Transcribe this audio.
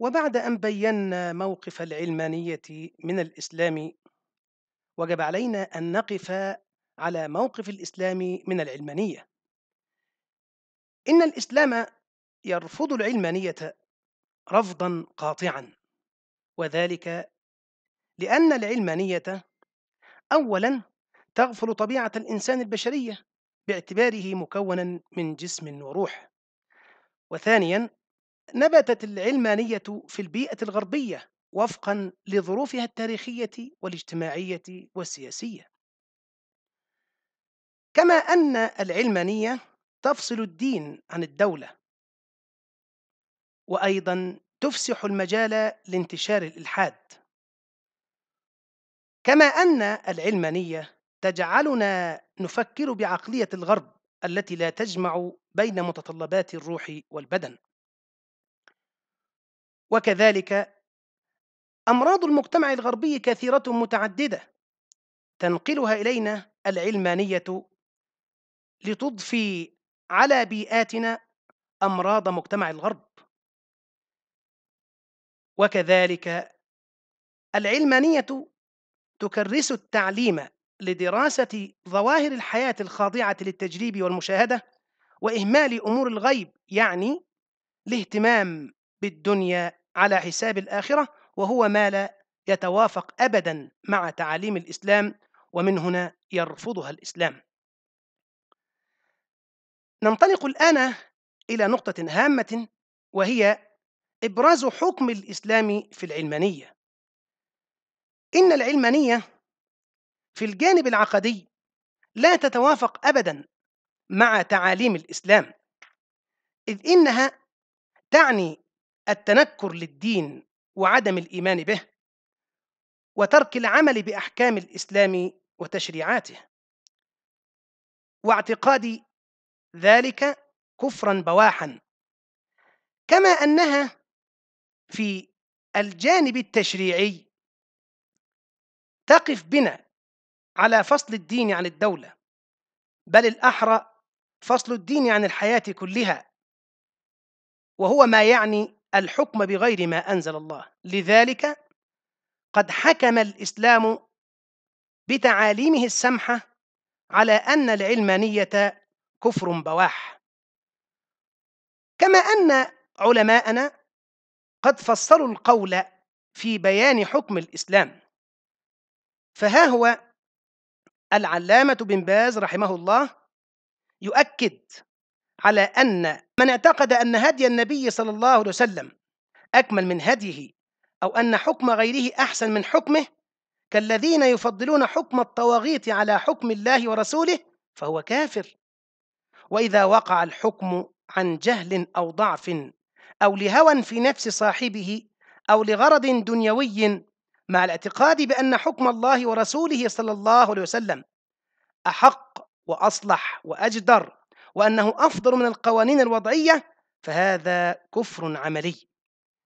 وبعد أن بينا موقف العلمانية من الإسلام وجب علينا أن نقف على موقف الإسلام من العلمانية إن الإسلام يرفض العلمانية رفضا قاطعا وذلك لأن العلمانية أولا تغفل طبيعة الإنسان البشرية باعتباره مكونا من جسم وروح وثانيا نبتت العلمانية في البيئة الغربية وفقا لظروفها التاريخية والاجتماعية والسياسية. كما أن العلمانية تفصل الدين عن الدولة، وأيضا تفسح المجال لانتشار الإلحاد. كما أن العلمانية تجعلنا نفكر بعقلية الغرب التي لا تجمع بين متطلبات الروح والبدن. وكذلك أمراض المجتمع الغربي كثيرة متعددة تنقلها إلينا العلمانية لتضفي على بيئاتنا أمراض مجتمع الغرب وكذلك العلمانية تكرس التعليم لدراسة ظواهر الحياة الخاضعة للتجريب والمشاهدة وإهمال أمور الغيب يعني الاهتمام بالدنيا على حساب الآخرة وهو ما لا يتوافق أبدا مع تعاليم الإسلام ومن هنا يرفضها الإسلام ننطلق الآن إلى نقطة هامة وهي إبراز حكم الإسلام في العلمانية إن العلمانية في الجانب العقدي لا تتوافق أبدا مع تعاليم الإسلام إذ إنها تعني التنكر للدين وعدم الايمان به وترك العمل باحكام الاسلام وتشريعاته واعتقاد ذلك كفرا بواحا كما انها في الجانب التشريعي تقف بنا على فصل الدين عن الدوله بل الاحرى فصل الدين عن الحياه كلها وهو ما يعني الحكم بغير ما أنزل الله لذلك قد حكم الإسلام بتعاليمه السمحة على أن العلمانية كفر بواح كما أن علماءنا قد فصلوا القول في بيان حكم الإسلام فها هو العلامة بن باز رحمه الله يؤكد على أن من اعتقد أن هدي النبي صلى الله عليه وسلم أكمل من هديه أو أن حكم غيره أحسن من حكمه كالذين يفضلون حكم الطواغيت على حكم الله ورسوله فهو كافر وإذا وقع الحكم عن جهل أو ضعف أو لهوى في نفس صاحبه أو لغرض دنيوي مع الاعتقاد بأن حكم الله ورسوله صلى الله عليه وسلم أحق وأصلح وأجدر وأنه أفضل من القوانين الوضعية فهذا كفر عملي